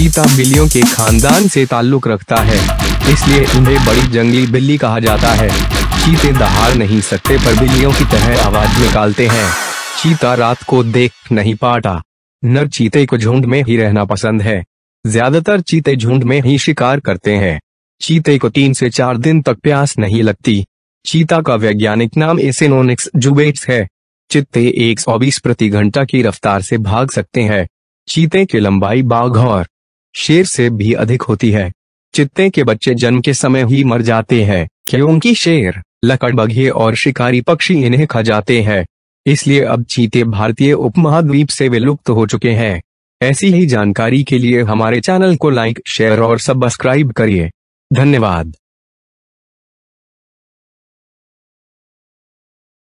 चीता बिल्लियों के खानदान से ताल्लुक रखता है इसलिए उन्हें बड़ी जंगली बिल्ली कहा जाता है चीते दहाड़ नहीं सकते पर बिल्लियों की तरह आवाज निकालते हैं चीता रात को देख नहीं पाता नर चीते को झुंड में ही रहना पसंद है ज्यादातर चीते झुंड में ही शिकार करते हैं चीते को तीन से चार दिन तक प्यास नहीं लगती चीता का वैज्ञानिक नाम एसेनोनिक्स जुबेट्स है चित्ते 120 प्रति घंटा की रफ्तार से भाग सकते हैं चीते की लंबाई बाघ और शेर से भी अधिक होती है चित्ते के बच्चे जन्म के समय ही मर जाते हैं क्योंकि शेर लकड़बघे और शिकारी पक्षी इन्हें खा जाते हैं इसलिए अब चीते भारतीय उपमहाद्वीप से विलुप्त हो चुके हैं ऐसी ही जानकारी के लिए हमारे चैनल को लाइक शेयर और सब्सक्राइब करिए धन्यवाद